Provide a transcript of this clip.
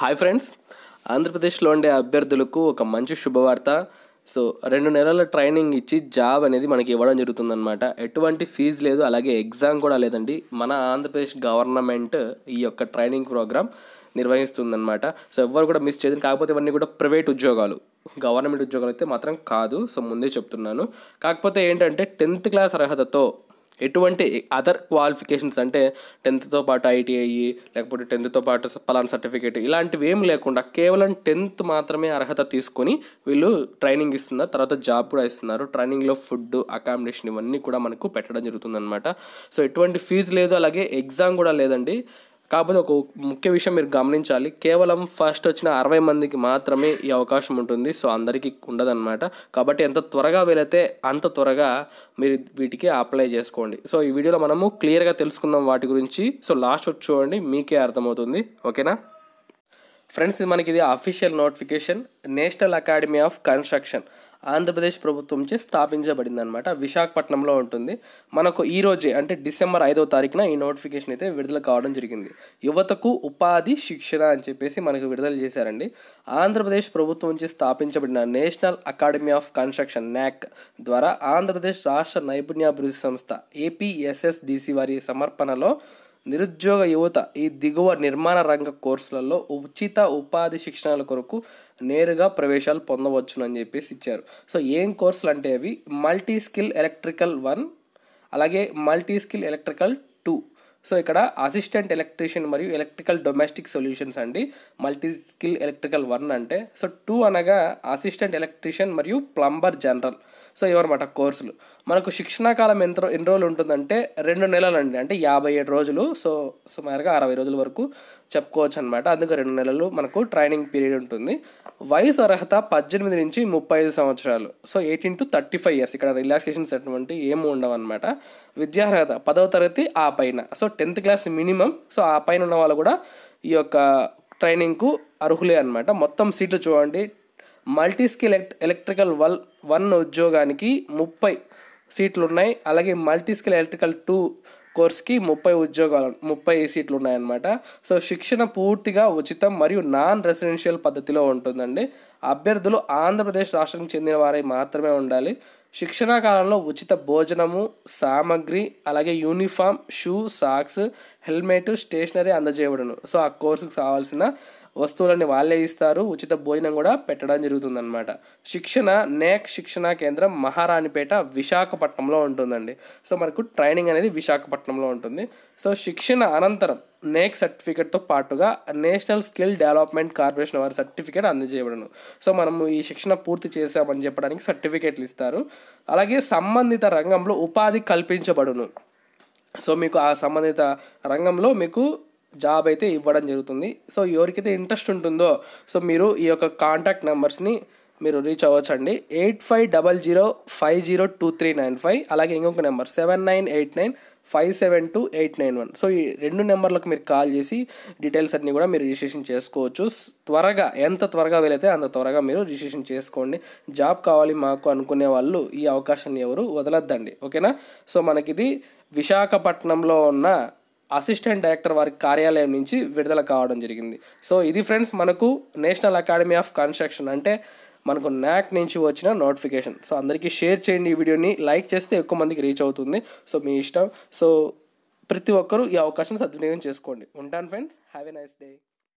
hi friends ఆంధ్రప్రదేశ్లో ఉండే అభ్యర్థులకు ఒక మంచి శుభవార్త సో రెండు నెలల ట్రైనింగ్ ఇచ్చి జాబ్ అనేది మనకి ఇవ్వడం జరుగుతుందన్నమాట ఎటువంటి ఫీజు లేదు అలాగే ఎగ్జామ్ కూడా లేదండి మన ఆంధ్రప్రదేశ్ గవర్నమెంట్ ఈ యొక్క ట్రైనింగ్ ప్రోగ్రామ్ నిర్వహిస్తుందన్నమాట సో ఎవరు కూడా మిస్ చేయదు కాకపోతే ఇవన్నీ కూడా ప్రైవేట్ ఉద్యోగాలు గవర్నమెంట్ ఉద్యోగాలు అయితే మాత్రం కాదు సో ముందే చెప్తున్నాను కాకపోతే ఏంటంటే టెన్త్ క్లాస్ అర్హతతో ఎటువంటి అదర్ క్వాలిఫికేషన్స్ అంటే టెన్త్తో పాటు ఐటీఐ e, లేకపోతే టెన్త్తో పాటు పలానా సర్టిఫికేట్ ఇలాంటివి ఏం లేకుండా కేవలం టెన్త్ మాత్రమే అర్హత తీసుకొని వీళ్ళు ట్రైనింగ్ ఇస్తున్నారు తర్వాత జాబ్ కూడా ఇస్తున్నారు ట్రైనింగ్లో ఫుడ్ అకామిడేషన్ ఇవన్నీ కూడా మనకు పెట్టడం జరుగుతుందన్నమాట సో ఎటువంటి ఫీజు లేదు అలాగే ఎగ్జామ్ కూడా లేదండి కాకపోతే ఒక ముఖ్య విషయం మీరు గమనించాలి కేవలం ఫస్ట్ వచ్చిన అరవై మందికి మాత్రమే ఈ అవకాశం ఉంటుంది సో అందరికీ ఉండదన్నమాట కాబట్టి ఎంత త్వరగా వెళితే అంత త్వరగా మీరు వీటికి అప్లై చేసుకోండి సో ఈ వీడియోలో మనము క్లియర్గా తెలుసుకుందాం వాటి గురించి సో లాస్ట్ వచ్చి చూడండి మీకే అర్థమవుతుంది ఓకేనా ఫ్రెండ్స్ మనకి ఇది official notification national academy of construction Andhra Pradesh ప్రభుత్వంచే స్థాపించబడింది అనమాట విశాఖపట్నంలో ఉంటుంది మనకు ఈ రోజే అంటే డిసెంబర్ ఐదవ తారీఖున ఈ నోటిఫికేషన్ అయితే విడుదల కావడం జరిగింది యువతకు ఉపాధి శిక్షణ అని చెప్పేసి మనకు విడుదల చేశారండి ఆంధ్రప్రదేశ్ ప్రభుత్వంచే స్థాపించబడిన national academy of construction NAC ద్వారా ఆంధ్రప్రదేశ్ రాష్ట్ర నైపుణ్యాభివృద్ధి సంస్థ ఏపీఎస్ఎస్డిసి వారి సమర్పణలో నిరుద్యోగ యువత ఈ దిగువ నిర్మాణ రంగ కోర్సులలో ఉచిత ఉపాధి శిక్షణల కొరకు నేరుగా ప్రవేశాలు పొందవచ్చునని అని చెప్పేసి ఇచ్చారు సో ఏం కోర్సులు అంటే అవి మల్టీ స్కిల్ ఎలక్ట్రికల్ వన్ అలాగే multi skill electrical two so ఇక్కడ అసిస్టెంట్ ఎలక్ట్రీషియన్ మరియు ఎలక్ట్రికల్ డొమెస్టిక్ సొల్యూషన్స్ అండి మల్టీ స్కిల్ ఎలక్ట్రికల్ వన్ అంటే సో టూ అనగా అసిస్టెంట్ ఎలక్ట్రీషియన్ మరియు ప్లంబర్ జనరల్ సో ఇవన్నమాట కోర్సులు మనకు శిక్షణా కాలం ఎంత ఎన్ని రోజులు ఉంటుందంటే రెండు నెలలు అండి అంటే యాభై ఏడు రోజులు సో సుమారుగా అరవై రోజుల వరకు చెప్పుకోవచ్చు అనమాట అందుకు రెండు నెలలు మనకు ట్రైనింగ్ పీరియడ్ ఉంటుంది వయసు అర్హత పద్దెనిమిది నుంచి ముప్పై ఐదు సంవత్సరాలు so eighteen to thirty five years ఇక్కడ రిలాక్సేషన్స్ అటువంటి ఏమి ఉండవు అనమాట విద్యార్హత పదవ తరగతి ఆ పైన so tenth class minimum so ఆ పైన ఉన్న వాళ్ళు కూడా ఈ యొక్క ట్రైనింగ్కు అర్హులే అనమాట మొత్తం సీట్లు చూడండి మల్టీ స్కిల్ ఎలక్ట్రికల్ వల్ వన్ ఉద్యోగానికి ముప్పై సీట్లు ఉన్నాయి అలాగే మల్టీ స్కిల్ ఎలక్ట్రికల్ టూ కోర్స్కి ముప్పై ఉద్యోగాలు ముప్పై సీట్లు ఉన్నాయన్నమాట సో శిక్షణ పూర్తిగా ఉచితం మరియు నాన్ రెసిడెన్షియల్ పద్ధతిలో ఉంటుందండి అభ్యర్థులు ఆంధ్రప్రదేశ్ రాష్ట్రానికి చెందిన వారై మాత్రమే ఉండాలి శిక్షణ కాలంలో ఉచిత భోజనము సామాగ్రి అలాగే uniform shoe socks helmet stationery అందజేయబడును సో ఆ కోర్సుకు కావాల్సిన వస్తువులని వాళ్ళే ఇస్తారు ఉచిత భోజనం కూడా పెట్టడం జరుగుతుందన్నమాట శిక్షణ నేక్ శిక్షణ కేంద్రం మహారాణిపేట విశాఖపట్నంలో ఉంటుందండి సో మనకు ట్రైనింగ్ అనేది విశాఖపట్నంలో ఉంటుంది సో శిక్షణ అనంతరం నేక్ సర్టిఫికేట్తో పాటుగా నేషనల్ స్కిల్ డెవలప్మెంట్ కార్పొరేషన్ వారి సర్టిఫికేట్ అందజేయబడను సో మనము ఈ శిక్షణ పూర్తి చేసామని చెప్పడానికి సర్టిఫికేట్లు ఇస్తారు అలాగే సంబంధిత రంగంలో ఉపాధి కల్పించబడును సో మీకు ఆ సంబంధిత రంగంలో మీకు జాబ్ అయితే ఇవ్వడం జరుగుతుంది సో ఎవరికైతే ఇంట్రెస్ట్ ఉంటుందో సో మీరు ఈ యొక్క కాంటాక్ట్ నెంబర్స్ని మీరు రీచ్ అవ్వచ్చండి eight five double zero five zero two three nine five అలాగే ఇంకొక number seven nine eight nine five seven two eight nine one so ఈ రెండు నెంబర్లకు మీరు కాల్ చేసి డీటెయిల్స్ అన్నీ కూడా మీరు రిజిస్ట్రేషన్ చేసుకోవచ్చు త్వరగా ఎంత త్వరగా వెళితే అంత త్వరగా మీరు రిజిస్ట్రేషన్ చేసుకోండి జాబ్ కావాలి మాకు అనుకునే వాళ్ళు ఈ అవకాశాన్ని ఎవరు వదలొద్దండి ఓకేనా సో మనకిది విశాఖపట్నంలో ఉన్న అసిస్టెంట్ డైరెక్టర్ వారి కార్యాలయం నుంచి విడుదల కావడం జరిగింది సో ఇది ఫ్రెండ్స్ మనకు నేషనల్ అకాడమీ ఆఫ్ కన్స్ట్రక్షన్ అంటే మనకు నాక్ నుంచి వచ్చిన నోటిఫికేషన్ సో అందరికీ షేర్ చేయండి ఈ వీడియోని లైక్ చేస్తే ఎక్కువ మందికి రీచ్ అవుతుంది సో మీ ఇష్టం సో ప్రతి ఒక్కరూ ఈ అవకాశం సద్వినియోగం చేసుకోండి ఉంటాను friends have a nice day